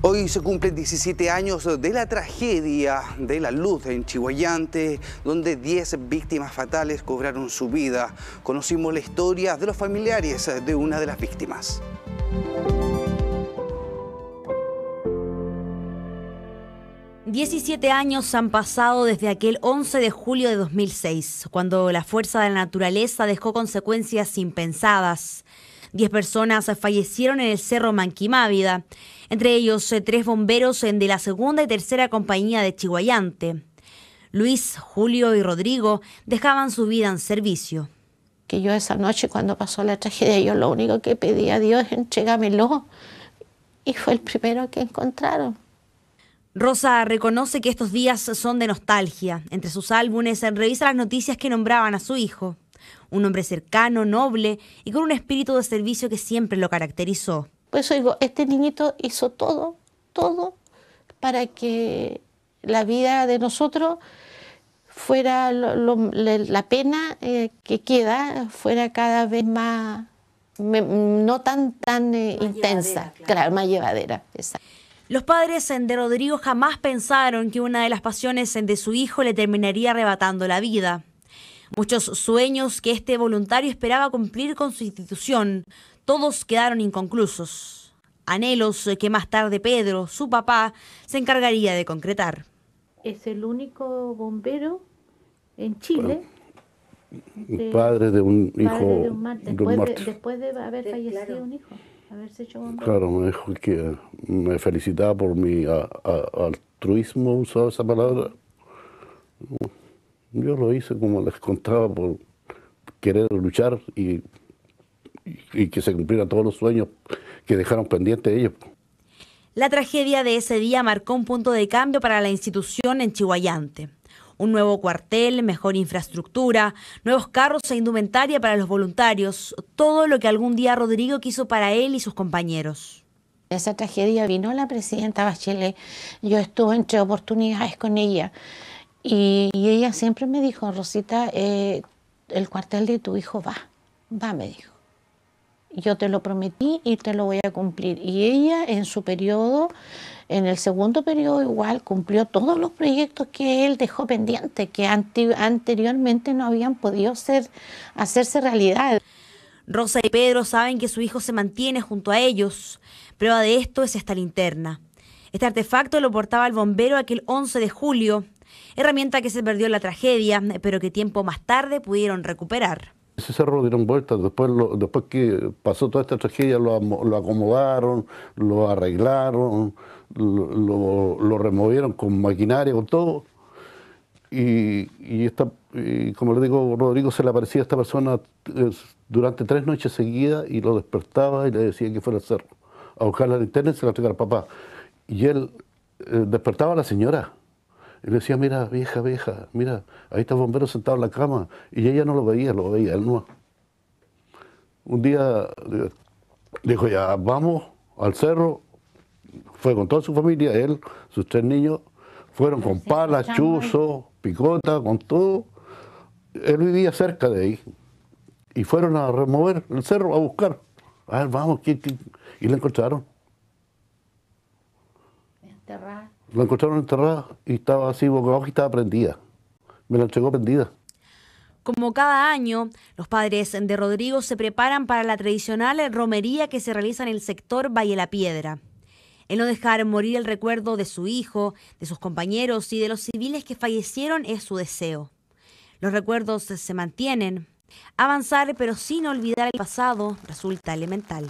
Hoy se cumplen 17 años de la tragedia de la luz en Chihuayante, donde 10 víctimas fatales cobraron su vida. Conocimos la historia de los familiares de una de las víctimas. 17 años han pasado desde aquel 11 de julio de 2006, cuando la fuerza de la naturaleza dejó consecuencias impensadas. Diez personas fallecieron en el Cerro Manquimávida, entre ellos eh, tres bomberos eh, de la segunda y tercera compañía de Chihuayante. Luis, Julio y Rodrigo dejaban su vida en servicio. Que yo esa noche cuando pasó la tragedia, yo lo único que pedí a Dios, es lo Y fue el primero que encontraron. Rosa reconoce que estos días son de nostalgia. Entre sus álbumes eh, revisa las noticias que nombraban a su hijo. Un hombre cercano, noble y con un espíritu de servicio que siempre lo caracterizó. Pues eso digo, este niñito hizo todo, todo para que la vida de nosotros fuera la pena eh, que queda fuera cada vez más no tan tan eh, intensa, claro. más llevadera. Los padres de Rodrigo jamás pensaron que una de las pasiones de su hijo le terminaría arrebatando la vida muchos sueños que este voluntario esperaba cumplir con su institución. Todos quedaron inconclusos. Anhelos que más tarde Pedro, su papá, se encargaría de concretar. Es el único bombero en Chile. padre de un hijo. después, de, haber fallecido un hijo. bombero. Claro, me que me felicitaba por mi altruismo, usaba esa palabra. Yo lo hice como les contaba, por querer luchar y, que se cumplieran todos los sueños que dejaron pendientes ellos. La tragedia de ese día marcó un punto de cambio para la institución en Chihuayante. Un nuevo cuartel, mejor infraestructura, nuevos carros e indumentaria para los voluntarios, todo lo que algún día Rodrigo quiso para él y sus compañeros. Esa tragedia vino la presidenta Bachelet. Yo estuve entre oportunidades con ella. Y, ella siempre me dijo, Rosita, eh, el cuartel de tu hijo va, va, me dijo. Yo te lo prometí y te lo voy a cumplir. Y ella en su periodo, en el segundo periodo igual, cumplió todos los proyectos que él dejó pendientes, que anteriormente no habían podido ser, hacerse realidad. Rosa y Pedro saben que su hijo se mantiene junto a ellos. Prueba de esto es esta linterna. Este artefacto lo portaba el bombero aquel 11 de julio herramienta que se perdió en la tragedia, pero que tiempo más tarde pudieron recuperar. Ese cerro dieron vueltas, después, después que pasó toda esta tragedia lo, acomodaron, lo arreglaron, lo, removieron con maquinaria, con todo. Y, esta, como le digo, Rodrigo se le aparecía a esta persona eh, durante tres noches seguidas y lo despertaba y le decía que fuera al cerro a buscar la linterna y se la entregara al papá. Y él eh, despertaba a la señora y le decía, mira, vieja, vieja, mira, ahí está el bombero sentado en la cama. Y ella no lo veía, lo veía él no. Un día dijo, ya, vamos al cerro. Fue con toda su familia, él, sus tres niños. Fueron con palas, chuzos, picota, con todo. Él vivía cerca de ahí. Y fueron a remover el cerro, a buscar. A ver, vamos, ¿qué, y le encontraron. enterrado la encontraron enterrada y estaba así boca abajo y estaba prendida. Me la entregó prendida. Como cada año, los padres de Rodrigo se preparan para la tradicional romería que se realiza en el sector Valle la Piedra. El no dejar morir el recuerdo de su hijo, de sus compañeros y de los civiles que fallecieron es su deseo. Los recuerdos se mantienen. Avanzar pero sin olvidar el pasado resulta elemental.